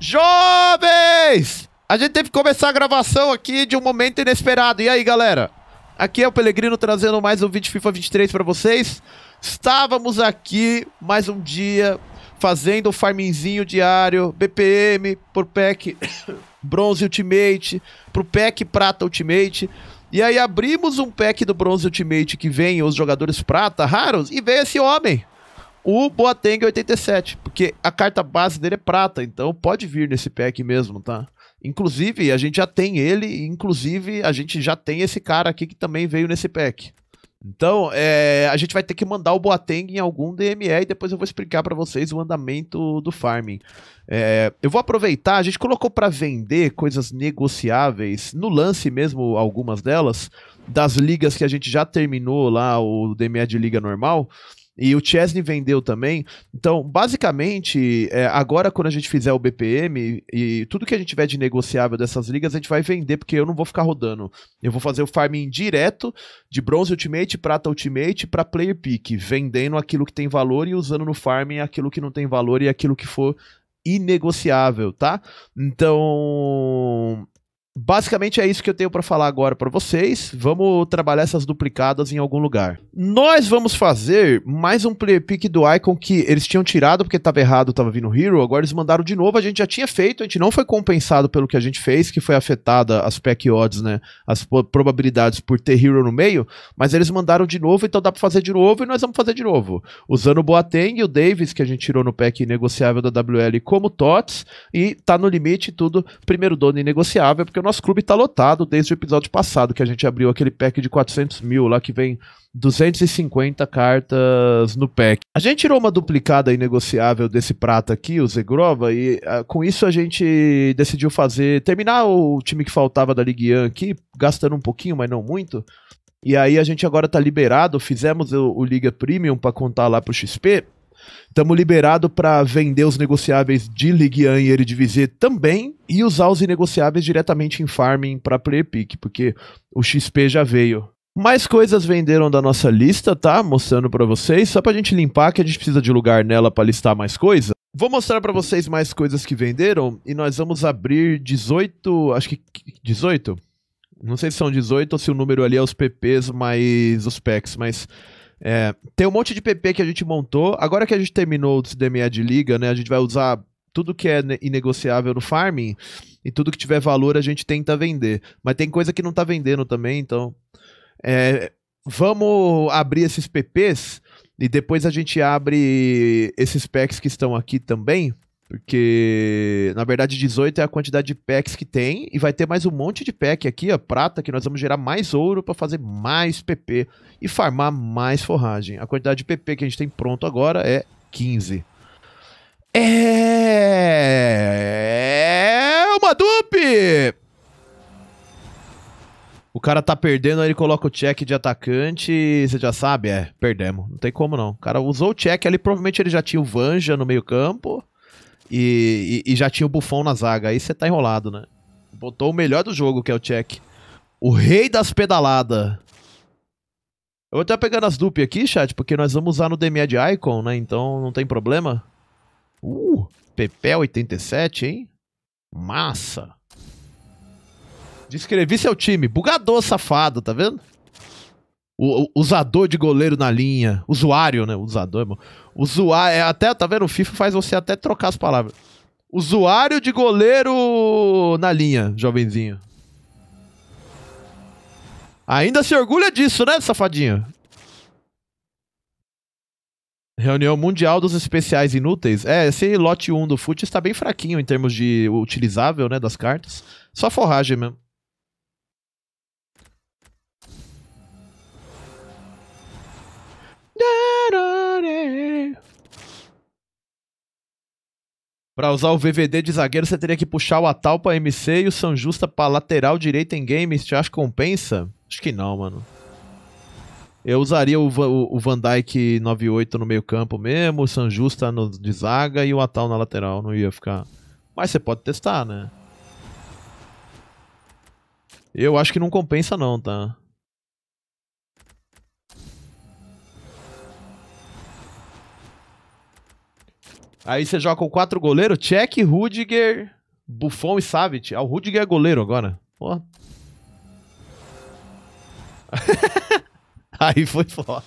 Jovens! A gente teve que começar a gravação aqui de um momento inesperado. E aí, galera? Aqui é o Pelegrino trazendo mais um vídeo FIFA 23 para vocês. Estávamos aqui mais um dia fazendo o um farmzinho diário, BPM por pack bronze ultimate, pro pack prata ultimate. E aí abrimos um pack do bronze ultimate que vem os jogadores prata raros e veio esse homem o Boateng 87, porque a carta base dele é prata, então pode vir nesse pack mesmo, tá? Inclusive, a gente já tem ele, inclusive a gente já tem esse cara aqui que também veio nesse pack. Então, é, a gente vai ter que mandar o Boateng em algum DME e depois eu vou explicar para vocês o andamento do farming. É, eu vou aproveitar, a gente colocou para vender coisas negociáveis, no lance mesmo algumas delas, das ligas que a gente já terminou lá, o DME de liga normal. E o Chesney vendeu também. Então, basicamente, é, agora quando a gente fizer o BPM e tudo que a gente tiver de negociável dessas ligas, a gente vai vender, porque eu não vou ficar rodando. Eu vou fazer o farming direto de bronze ultimate, prata ultimate para player pick, vendendo aquilo que tem valor e usando no farming aquilo que não tem valor e aquilo que for inegociável, tá? Então, Basicamente é isso que eu tenho para falar agora para vocês. Vamos trabalhar essas duplicadas em algum lugar. Nós vamos fazer mais um player pick do Icon que eles tinham tirado porque estava errado, estava vindo Hero. Agora eles mandaram de novo. A gente já tinha feito, a gente não foi compensado pelo que a gente fez, que foi afetada as pack odds, né? As probabilidades por ter Hero no meio. Mas eles mandaram de novo, então dá para fazer de novo e nós vamos fazer de novo. Usando o Boateng e o Davis, que a gente tirou no pack negociável da WL, como TOTS. E tá no limite tudo, primeiro dono inegociável, porque o nosso clube está lotado desde o episódio passado, que a gente abriu aquele pack de 400 mil lá que vem 250 cartas no pack. A gente tirou uma duplicada inegociável desse prata aqui, o Zegrova, e a, ah, com isso a gente decidiu fazer, terminar o time que faltava da Ligue 1 aqui, gastando um pouquinho, mas não muito. E aí a gente agora tá liberado, fizemos o, o Liga Premium para contar lá pro XP. Estamos liberados para vender os negociáveis de Ligue 1 e Eredivisie também e usar os inegociáveis diretamente em farming para player pick, porque o XP já veio. Mais coisas venderam da nossa lista, tá? Mostrando para vocês, só pra gente limpar que a gente precisa de lugar nela para listar mais coisa. Vou mostrar para vocês mais coisas que venderam e nós vamos abrir 18, acho que 18. Não sei se são 18 ou se o número ali é os PPs mais os packs, mas é, tem um monte de PP que a gente montou. Agora que a gente terminou o CDME de liga, né? A gente vai usar tudo que é inegociável no farming e tudo que tiver valor a gente tenta vender. Mas tem coisa que não tá vendendo também, então. É, vamos abrir esses PPs e depois a gente abre esses packs que estão aqui também. Porque, na verdade, 18 é a quantidade de packs que tem. E vai ter mais um monte de pack aqui, ó, prata, que nós vamos gerar mais ouro para fazer mais PP e farmar mais forragem. A quantidade de PP que a gente tem pronto agora é 15. É, é. Uma dupe! O cara tá perdendo, aí ele coloca o check de atacante você já sabe, é, perdemos. Não tem como não. O cara usou o check ali, provavelmente ele já tinha o Vanja no meio campo. E, e, e, já tinha o Buffon na zaga. Aí você tá enrolado, né? Botou o melhor do jogo, que é o Check. O rei das pedaladas. Eu vou até pegando as dupes aqui, chat, porque nós vamos usar no DMA de Icon, né? Então não tem problema. Uh, Pepel87, hein? Massa. Descrevi seu time. Bugador, safado, tá vendo? o, o, usador de goleiro na linha, usuário, né? Usador, irmão. Usuário, é até, tá vendo? O FIFA faz você até trocar as palavras. Usuário de goleiro na linha, jovenzinho. Ainda se orgulha disso, né, safadinho? Reunião mundial dos especiais inúteis. É, esse lote 1 do FUT está bem fraquinho em termos de utilizável, né, das cartas. Só forragem mesmo. Para usar o VVD de zagueiro, você teria que puxar o Atal pra MC e o São Justa pra lateral direito em game. Você acha que compensa? Acho que não, mano. Eu usaria o, o, o Van Dyke 98 no meio campo mesmo, o San Justa no, de zaga e o Atal na lateral. Não ia ficar... Mas você pode testar, né? Eu acho que não compensa não, tá? Aí você joga com quatro goleiros, Check, Rudiger, Buffon e Savic. Ah, o Rudiger é goleiro agora. Porra. Aí foi foda.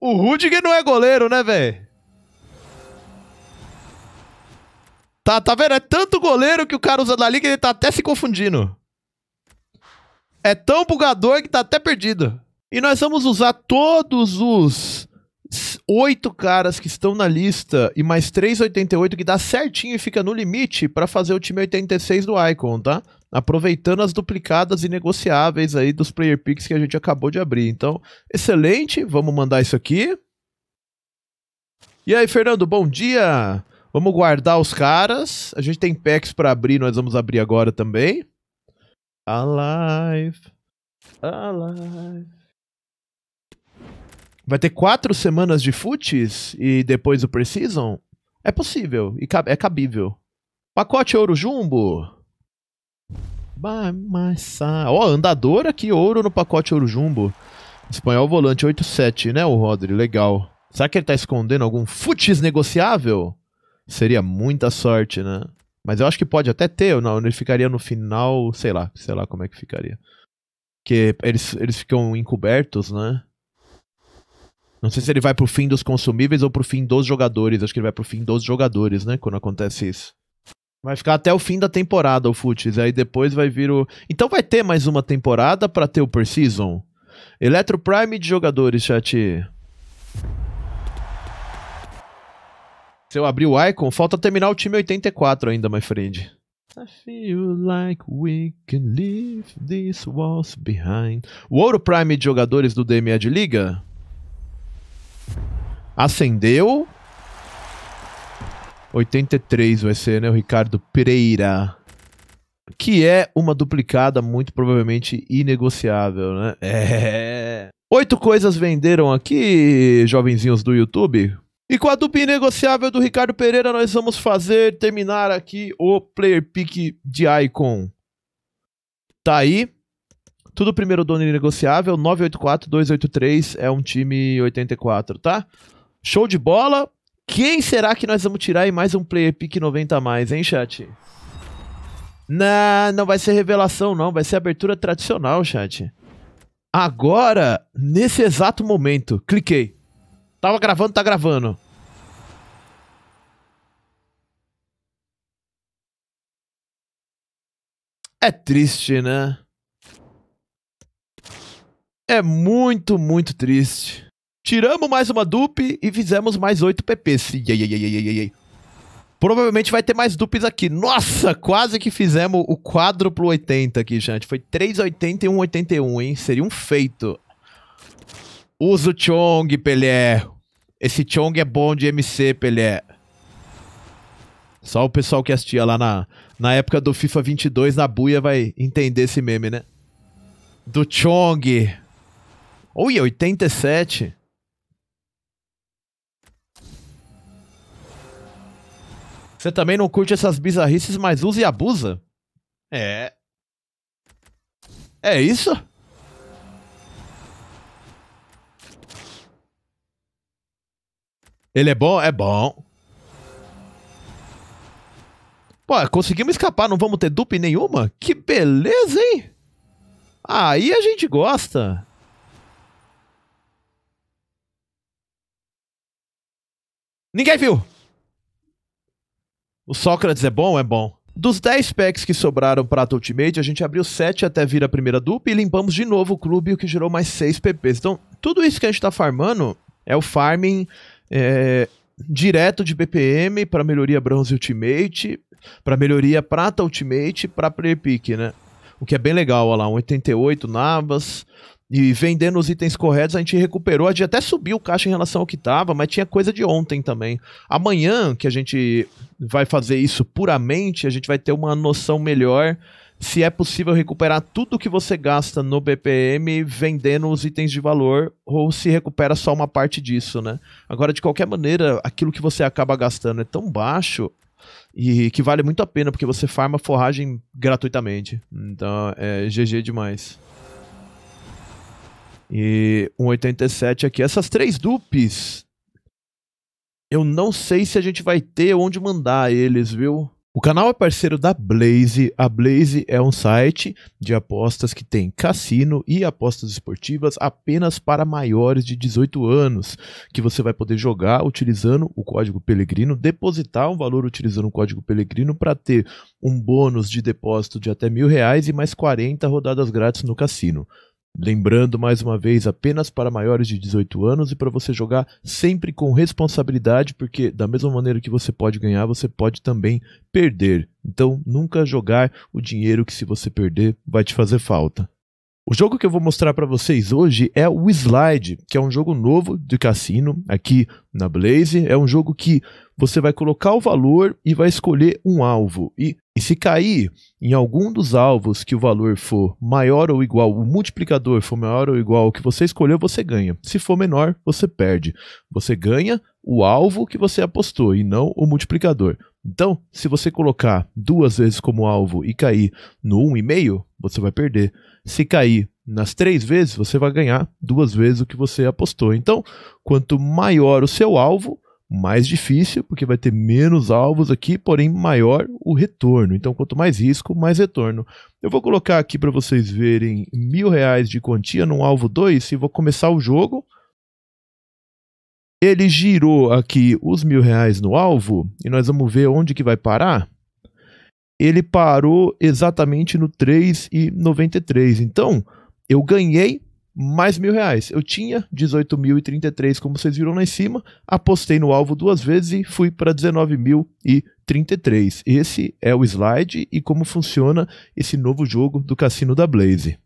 O Rudiger não é goleiro, né, velho? Tá, tá vendo? É tanto goleiro que o cara usa liga que ele tá até se confundindo. É tão bugador que tá até perdido. E nós vamos usar todos os oito caras que estão na lista e mais 3,88 que dá certinho e fica no limite para fazer o time 86 do Icon, tá? Aproveitando as duplicadas e negociáveis aí dos player picks que a gente acabou de abrir. Então, excelente, vamos mandar isso aqui. E aí, Fernando, bom dia. Vamos guardar os caras. A gente tem packs para abrir, nós vamos abrir agora também. Alive. Alive vai ter quatro semanas de futs e depois o Precision? É possível e é cabível. Pacote ouro jumbo. By Ó, oh, andadora aqui, ouro no pacote ouro jumbo. Espanhol volante 8-7, né, o Rodri? Legal. Será que ele tá escondendo algum futis negociável? Seria muita sorte, né? Mas eu acho que pode até ter, ou não, ele ficaria no final, sei lá, sei lá como é que ficaria. Porque eles, eles ficam encobertos, né? Não sei se ele vai pro fim dos consumíveis ou pro fim dos jogadores. Acho que ele vai pro fim dos jogadores, né? Quando acontece isso. Vai ficar até o fim da temporada o Futs. Aí depois vai vir o. Então vai ter mais uma temporada para ter o Per Season? Electro Prime de jogadores, chat. Se eu abrir o Icon, falta terminar o time 84 ainda, my friend. I feel like we can leave these walls behind. O ouro prime de jogadores do DMA de liga? Acendeu. 83 vai ser, né? O Ricardo Pereira. Que é uma duplicada muito provavelmente inegociável, né? É. Oito coisas venderam aqui, jovenzinhos do YouTube. E com a dupla inegociável do Ricardo Pereira, nós vamos fazer terminar aqui o player pick de Icon. Tá aí. Tudo primeiro dono inegociável, 984-283 é um time 84, tá? Show de bola. Quem será que nós vamos tirar em mais um player pick 90 a mais, hein, chat? Não, não vai ser revelação, não. Vai ser abertura tradicional, chat. Agora, nesse exato momento, cliquei. Tava gravando, tá gravando. É triste, né? É muito, muito triste. Tiramos mais uma dupe e fizemos mais oito PPs. Iê, iê, iê, Provavelmente vai ter mais dupes aqui. Nossa, quase que fizemos o quádruplo 80 aqui, gente. Foi 3,80 e 1,81, hein? Seria um feito. Usa o Chong, Pelé. Esse Chong é bom de MC, Pelé. Só o pessoal que assistia lá na, na época do FIFA 22 na buia vai entender esse meme, né? Do Chong. Ui, 87. Você também não curte essas bizarrices, mas usa e abusa? É. É isso? Ele é bom? É bom. Pô, conseguimos escapar, não vamos ter dupe nenhuma? Que beleza, hein? Aí a gente gosta. Ninguém viu! O Sócrates é bom? É bom. Dos 10 packs que sobraram para Ultimate, a gente abriu 7 até vir a primeira dupla e limpamos de novo o clube, o que gerou mais 6 PPs. Então, tudo isso que a gente está farmando é o farming é, direto de BPM para melhoria bronze Ultimate, para melhoria prata Ultimate, para player pick, né? O que é bem legal, olha lá, um 88 Navas, e vendendo os itens corretos, a gente recuperou. A gente até subiu o caixa em relação ao que estava, mas tinha coisa de ontem também. Amanhã, que a gente vai fazer isso puramente, a gente vai ter uma noção melhor se é possível recuperar tudo que você gasta no BPM vendendo os itens de valor ou se recupera só uma parte disso, né? Agora, de qualquer maneira, aquilo que você acaba gastando é tão baixo e que vale muito a pena porque você farma forragem gratuitamente. Então, é GG demais. E um aqui. Essas três dupes. Eu não sei se a gente vai ter onde mandar eles, viu? O canal é parceiro da Blaze. A Blaze é um site de apostas que tem cassino e apostas esportivas apenas para maiores de 18 anos, que você vai poder jogar utilizando o código Pelegrino, depositar um valor utilizando o código Pelegrino para ter um bônus de depósito de até mil reais e mais 40 rodadas grátis no cassino. Lembrando mais uma vez, apenas para maiores de 18 anos e para você jogar sempre com responsabilidade, porque da mesma maneira que você pode ganhar, você pode também perder. Então, nunca jogar o dinheiro que se você perder vai te fazer falta. O jogo que eu vou mostrar para vocês hoje é o Slide, que é um jogo novo de cassino aqui na Blaze. É um jogo que você vai colocar o valor e vai escolher um alvo. E, e se cair em algum dos alvos que o valor for maior ou igual, o multiplicador for maior ou igual ao que você escolheu, você ganha. Se for menor, você perde. Você ganha o alvo que você apostou e não o multiplicador. Então, se você colocar duas vezes como alvo e cair no 1,5, você vai perder. Se cair nas três vezes, você vai ganhar duas vezes o que você apostou. Então, quanto maior o seu alvo, mais difícil, porque vai ter menos alvos aqui, porém maior o retorno. Então, quanto mais risco, mais retorno. Eu vou colocar aqui para vocês verem mil reais de quantia num alvo 2 e vou começar o jogo. Ele girou aqui os mil reais no alvo e nós vamos ver onde que vai parar. Ele parou exatamente no 3,93. Então, eu ganhei mais mil reais. Eu tinha 18.033, como vocês viram lá em cima, apostei no alvo duas vezes e fui para 19.033. Esse é o slide e como funciona esse novo jogo do Cassino da Blaze.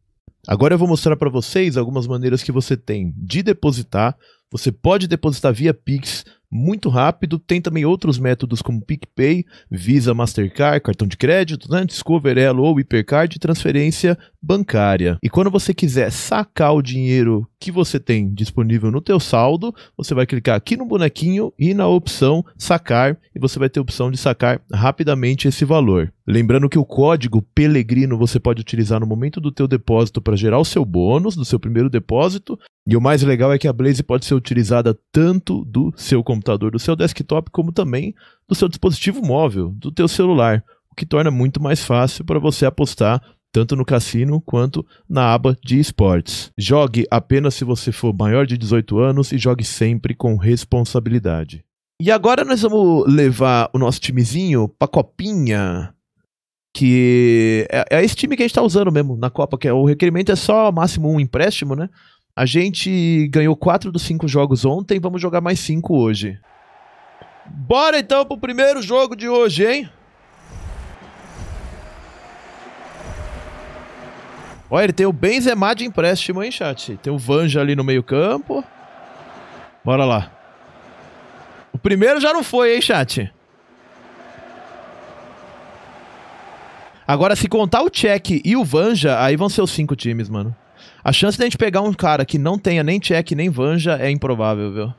Agora eu vou mostrar para vocês algumas maneiras que você tem de depositar. Você pode depositar via Pix muito rápido, tem também outros métodos como PicPay, Visa, Mastercard, cartão de crédito, né? Discover, Elo ou Hipercard, transferência bancária. E quando você quiser sacar o dinheiro que você tem disponível no teu saldo, você vai clicar aqui no bonequinho e na opção sacar e você vai ter a opção de sacar rapidamente esse valor. Lembrando que o código Pelegrino você pode utilizar no momento do teu depósito para gerar o seu bônus do seu primeiro depósito. E o mais legal é que a Blaze pode ser utilizada tanto do seu computador, do seu desktop, como também do seu dispositivo móvel, do teu celular, o que torna muito mais fácil para você apostar tanto no cassino quanto na aba de esportes. Jogue apenas se você for maior de 18 anos e jogue sempre com responsabilidade. E agora nós vamos levar o nosso timezinho pra Copinha, que é, é, esse time que a gente tá usando mesmo na Copa, que é, o requerimento é só máximo um empréstimo, né? A gente ganhou 4 dos 5 jogos ontem, vamos jogar mais 5 hoje. Bora então pro primeiro jogo de hoje, hein? Olha, ele tem o Benzema de empréstimo, hein, chat? Tem o Vanja ali no meio campo. Bora lá. O primeiro já não foi, hein, chat? Agora, se contar o Check e o Vanja, aí vão ser os cinco times, mano. A chance de a gente pegar um cara que não tenha nem Check nem Vanja é improvável, viu?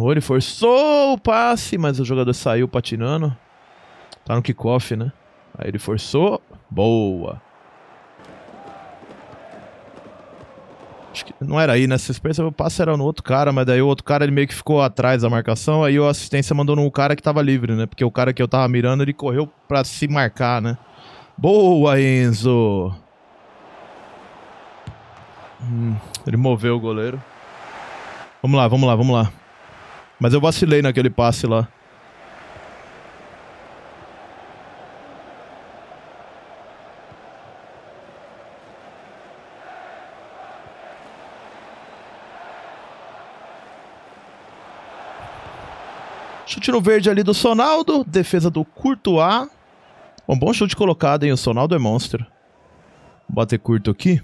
Mori forçou o passe, mas o jogador saiu patinando. Tá no kickoff, né? Aí ele forçou. Boa. Acho que não era aí, né? Vocês pensam, o passe era no outro cara, mas daí o outro cara ele meio que ficou atrás da marcação. Aí o assistência mandou no cara que tava livre, né? Porque o cara que eu tava mirando ele correu pra se marcar, né? Boa, Enzo! Hum, ele moveu o goleiro. Vamos lá, vamos lá, vamos lá. Mas eu vacilei naquele passe lá. Chute no verde ali do Sonaldo. Defesa do Curto A. Um bom chute colocado, hein? O Sonaldo é monstro. Vou bater curto aqui.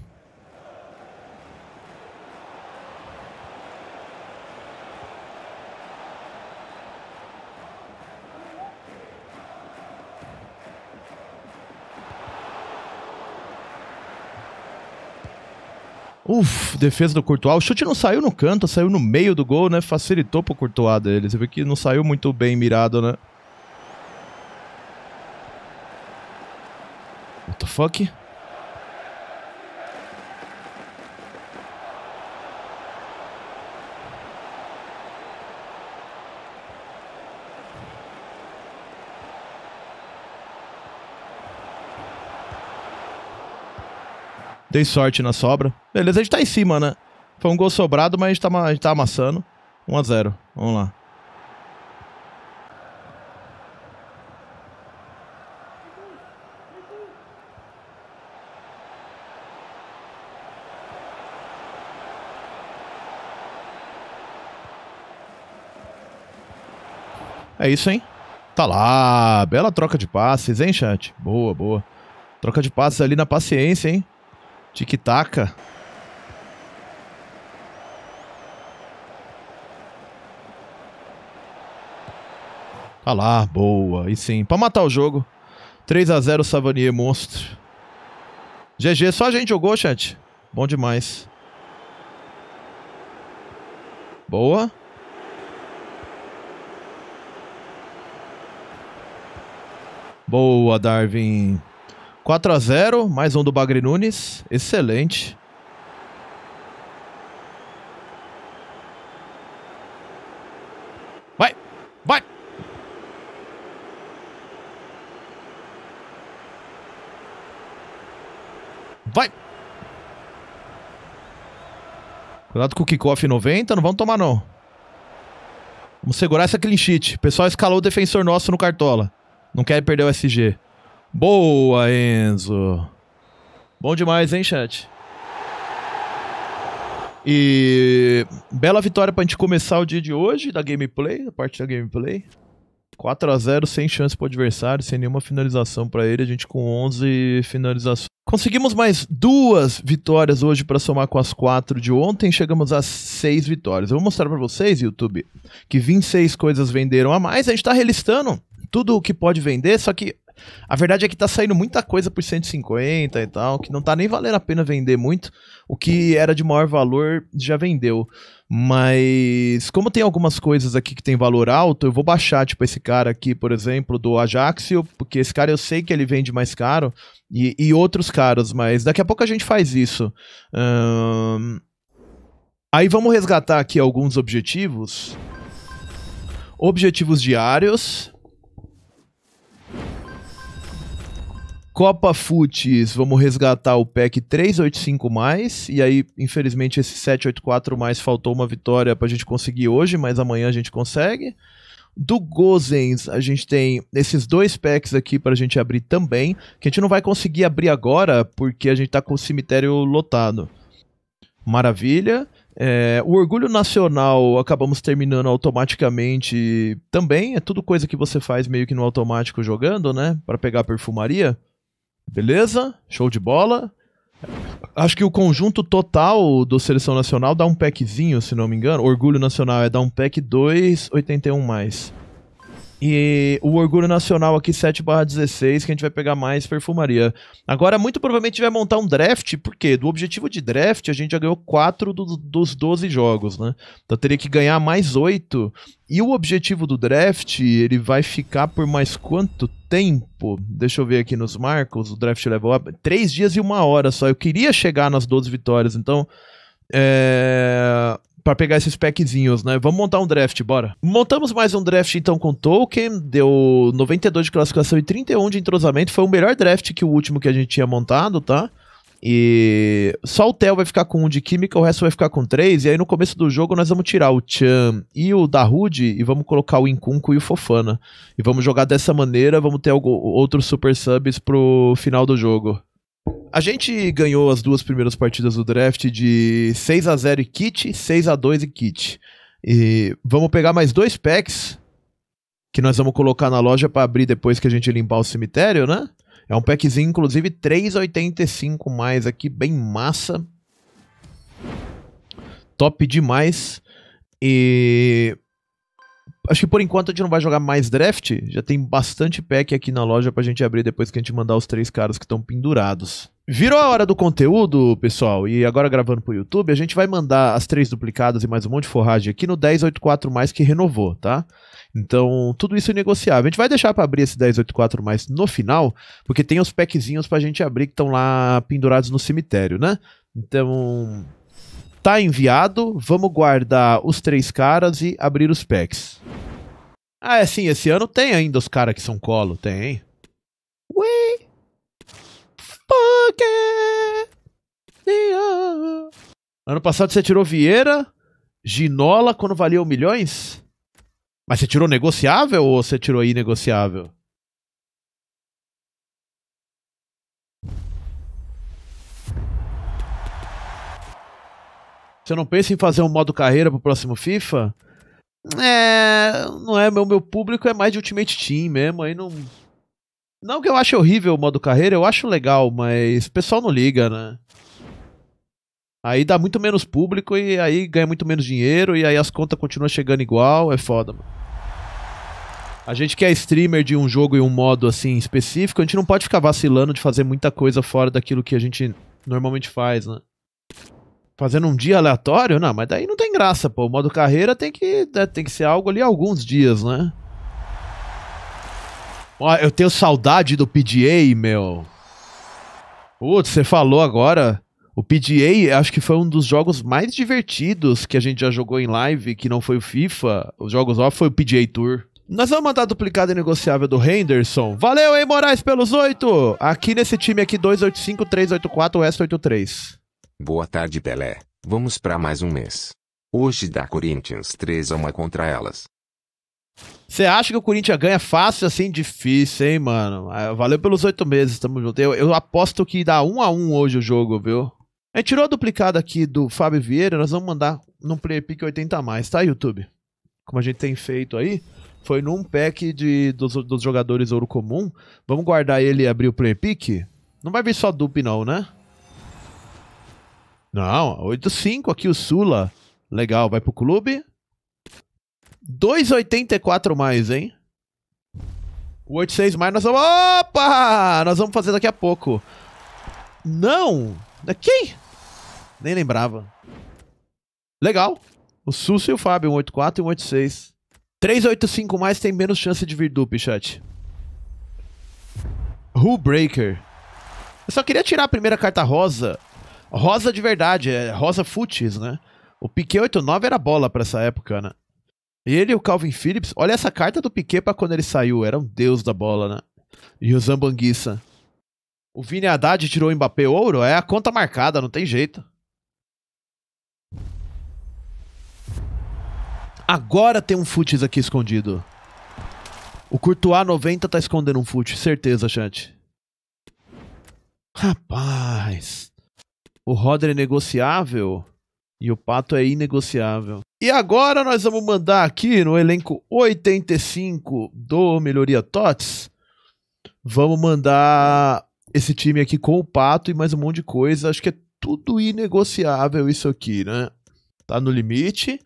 Uf, defesa do Courtois. O chute não saiu no canto, saiu no meio do gol, né? Facilitou pro Courtois dele. Você vê que não saiu muito bem mirado, né? What the fuck? Dei sorte na sobra. Beleza, a gente tá em cima, né? Foi um gol sobrado, mas a gente tá, a gente tá amassando. 1x0. Vamos lá. É isso, hein? Tá lá. Bela troca de passes, hein, chat? Boa, boa. Troca de passes ali na paciência, hein? Tic-taca. Ah lá, boa. E sim, pra matar o jogo. 3 a 0 Savanier, monstro. GG, só a gente jogou, chat. Bom demais. Boa. Boa, Darwin. 4 a 0 mais um do Bagre Nunes. Excelente. Vai! Vai! Vai! Cuidado com o kickoff 90, não vamos tomar não. Vamos segurar essa clean sheet. O pessoal escalou o defensor nosso no Cartola. Não quer perder o SG. Boa, Enzo. Bom demais, hein, chat? E bela vitória pra gente começar o dia de hoje da gameplay, a parte da gameplay. 4 a 0 sem chance pro adversário, sem nenhuma finalização para ele, a gente com 11 finalizações. Conseguimos mais duas vitórias hoje para somar com as quatro de ontem, chegamos a seis vitórias. Eu vou mostrar para vocês, YouTube, que 26 coisas venderam a mais, a gente tá relistando tudo o que pode vender, só que a verdade é que tá saindo muita coisa por 150 e tal, que não tá nem valendo a pena vender muito. O que era de maior valor já vendeu. Mas como tem algumas coisas aqui que tem valor alto, eu vou baixar, tipo, esse cara aqui, por exemplo, do Ajaxio, porque esse cara eu sei que ele vende mais caro, e, e outros caras, mas daqui a pouco a gente faz isso. Aí vamos resgatar aqui alguns objetivos. Objetivos diários. Copa Futs, vamos resgatar o pack 385 mais. E aí, infelizmente, esse 784 mais faltou uma vitória para a gente conseguir hoje, mas amanhã a gente consegue. Do Gozens, a gente tem esses dois packs aqui para a gente abrir também, que a gente não vai conseguir abrir agora porque a gente está com o cemitério lotado. Maravilha. É, o orgulho nacional acabamos terminando automaticamente também. É tudo coisa que você faz meio que no automático jogando, né? Para pegar perfumaria. Beleza? Show de bola. Acho que o conjunto total do Seleção Nacional dá um packzinho, se não me engano. Orgulho Nacional é dar um pack 2,81 mais. E o Orgulho Nacional aqui 7 16, que a gente vai pegar mais perfumaria. Agora, muito provavelmente vai montar um draft, porque do objetivo de draft a gente já ganhou 4 do, dos 12 jogos, né? Então teria que ganhar mais 8. E o objetivo do draft, ele vai ficar por mais quanto tempo? Deixa eu ver aqui nos marcos, o draft level up. 3 dias e uma hora só. Eu queria chegar nas 12 vitórias, então... É para pegar esses packzinhos, né? Vamos montar um draft, bora. Montamos mais um draft então com Tolkien, deu 92 de classificação e 31 de entrosamento, foi o melhor draft que o último que a gente tinha montado, tá? E só o Theo vai ficar com um de química, o resto vai ficar com três. E aí no começo do jogo nós vamos tirar o Chan e o Darude e vamos colocar o Incunco e o Fofana. E vamos jogar dessa maneira, vamos ter outros super subs pro final do jogo. A gente ganhou as duas primeiras partidas do draft de 6 a 0 e kit, 6 a 2 e kit. E vamos pegar mais dois packs que nós vamos colocar na loja para abrir depois que a gente limpar o cemitério, né? É um packzinho, inclusive, 3,85 mais aqui, bem massa. Top demais. E Acho que por enquanto a gente não vai jogar mais draft. Já tem bastante pack aqui na loja pra gente abrir depois que a gente mandar os três caras que estão pendurados. Virou a hora do conteúdo, pessoal, e agora gravando pro YouTube, a gente vai mandar as três duplicadas e mais um monte de forragem aqui no 1084 mais que renovou, tá? Então, tudo isso é negociável. A gente vai deixar para abrir esse 1084 mais no final, porque tem os packzinhos pra gente abrir que estão lá pendurados no cemitério, né? Então, tá enviado, vamos guardar os três caras e abrir os packs. Ah, é sim, esse ano tem ainda os caras que são colo, tem. We forget Ano passado você tirou Vieira, Ginola quando valia milhões? Mas você tirou negociável ou você tirou inegociável? Você não pensa em fazer um modo carreira pro próximo FIFA? É, não é, meu, meu público é mais de Ultimate Team mesmo, aí não. Não que eu ache horrível o modo carreira, eu acho legal, mas o pessoal não liga, né? Aí dá muito menos público e aí ganha muito menos dinheiro e aí as contas continuam chegando igual, é foda, mano. A gente que é streamer de um jogo e um modo assim específico, a gente não pode ficar vacilando de fazer muita coisa fora daquilo que a gente normalmente faz, né? Fazendo um dia aleatório? Não, mas daí não tem graça, pô. O modo carreira tem que, né, tem que ser algo ali alguns dias, né? Ó, eu tenho saudade do PDA, meu. Putz, você falou agora. O PDA acho que foi um dos jogos mais divertidos que a gente já jogou em live, que não foi o FIFA. Os jogos off foi o PDA Tour. Nós vamos mandar a duplicada negociável do Henderson. Valeu, hein, Moraes, pelos oito! Aqui nesse time aqui, 285, 384, West 83. Boa tarde, Pelé. Vamos para mais um mês. Hoje dá Corinthians 3 a 1 contra elas. Você acha que o Corinthians ganha fácil assim? Difícil, hein, mano? Ah, valeu pelos oito meses, tamo junto. Eu, eu, aposto que dá um a um hoje o jogo, viu? A gente tirou a duplicada aqui do Fábio Vieira, nós vamos mandar num player pick 80 a mais, tá, YouTube? Como a gente tem feito aí, foi num pack de, dos, dos jogadores ouro comum. Vamos guardar ele e abrir o player pick? Não vai vir só dupe não, né? Não, 8-5 aqui o Sula. Legal, vai pro clube. 2,84 mais, hein? O 86 mais nós vamos... Opa! Nós vamos fazer daqui a pouco. Não! É quem? Nem lembrava. Legal. O Susso e o Fábio, 184 e 186. 385 mais tem menos chance de vir dupe, chat. Who Breaker. Eu só queria tirar a primeira carta rosa. Rosa de verdade, é rosa futis, né? O Piquet 89 era bola para essa época, né? E ele e o Calvin Phillips, olha essa carta do Piquet para quando ele saiu, era um deus da bola, né? E o Zambanguissa. O Vini Haddad tirou o Mbappé ouro, é a conta marcada, não tem jeito. Agora tem um futs aqui escondido. O Courtois 90 tá escondendo um fute, certeza, chat. Rapaz. O Rodri é negociável. E o Pato é inegociável. E agora nós vamos mandar aqui no elenco 85 do Melhoria Tots. Vamos mandar esse time aqui com o Pato e mais um monte de coisa. Acho que é tudo inegociável isso aqui, né? Tá no limite.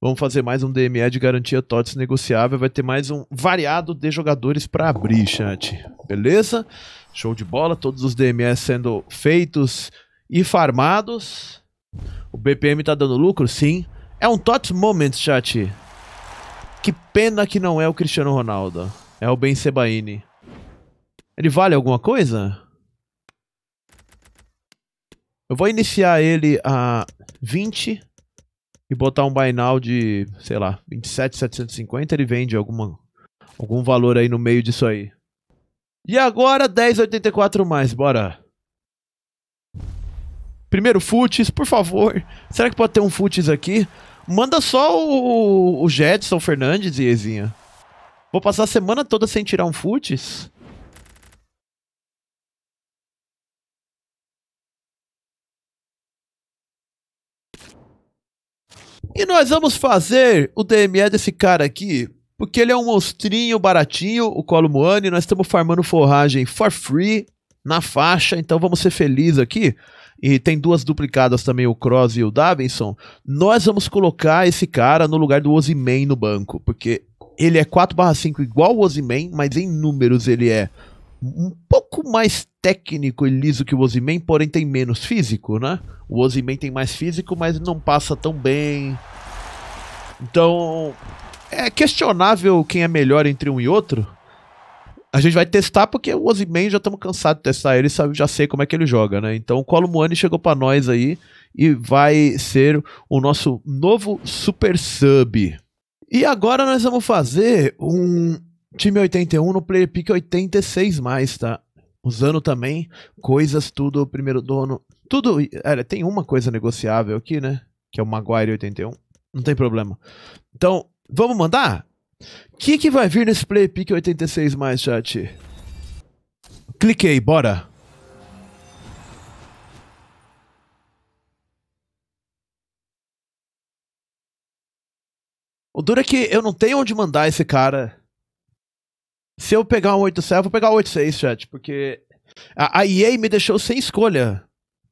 Vamos fazer mais um DME de garantia TOTS negociável. Vai ter mais um variado de jogadores para abrir, chat. Beleza? Show de bola. Todos os DMEs sendo feitos e farmados. O BPM tá dando lucro? Sim. É um tot moment, chat. Que pena que não é o Cristiano Ronaldo. É o Ben Sebaini. Ele vale alguma coisa? Eu vou iniciar ele a 20 e botar um buy now de, sei lá, 27,750. Ele vende alguma, algum valor aí no meio disso aí. E agora 10,84 mais, bora. Primeiro futs, por favor. Será que pode ter um futs aqui? Manda só o, o Jetson Fernandes, Iezinha. Vou passar a semana toda sem tirar um futs. E nós vamos fazer o DME desse cara aqui, porque ele é um monstrinho baratinho, o Colomuani. Nós estamos farmando forragem for free, na faixa, então vamos ser felizes aqui e tem duas duplicadas também, o Cross e o Davinson, nós vamos colocar esse cara no lugar do Ozyman no banco, porque ele é 4/5 igual o Ozyman, mas em números ele é um pouco mais técnico e liso que o Ozyman, porém tem menos físico, né? O Ozyman tem mais físico, mas não passa tão bem. Então, é questionável quem é melhor entre um e outro, a gente vai testar porque o Ozyman já estamos cansados de testar ele, sabe, já sei como é que ele joga, né? Então o Colo Muani chegou para nós aí e vai ser o nosso novo super sub. E agora nós vamos fazer um time 81 no player pick 86 mais, tá? Usando também coisas tudo primeiro dono. Tudo, olha, tem uma coisa negociável aqui, né? Que é o Maguire 81. Não tem problema. Então, vamos mandar? O que, que vai vir nesse Play Pick 86 mais, chat? Cliquei, bora! O duro é que eu não tenho onde mandar esse cara. Se eu pegar um 87, eu vou pegar um 86, chat, porque a, EA me deixou sem escolha.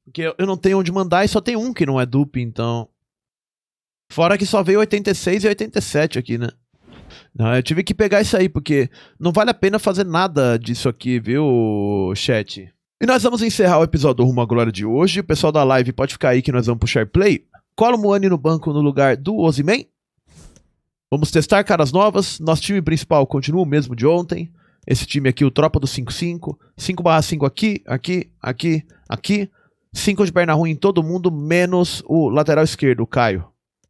Porque eu, eu não tenho onde mandar e só tem um que não é dupe, então. Fora que só veio 86 e 87 aqui, né? Eu tive que pegar isso aí, porque não vale a pena fazer nada disso aqui, viu, chat? E nós vamos encerrar o episódio do Rumo à Glória de hoje. O pessoal da live pode ficar aí que nós vamos puxar play. Cola o no banco no lugar do Oziman. Vamos testar caras novas. Nosso time principal continua o mesmo de ontem. Esse time aqui, o Tropa do 5-5. 5/5 aqui, aqui, aqui, aqui. 5 de perna ruim em todo mundo, menos o lateral esquerdo, o Caio.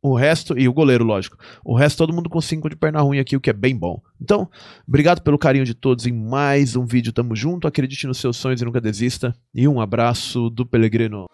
O resto, e o goleiro, lógico. O resto, todo mundo com 5 de perna ruim aqui, o que é bem bom. Então, obrigado pelo carinho de todos em mais um vídeo. Tamo junto, acredite nos seus sonhos e nunca desista. E um abraço do Pelegrino.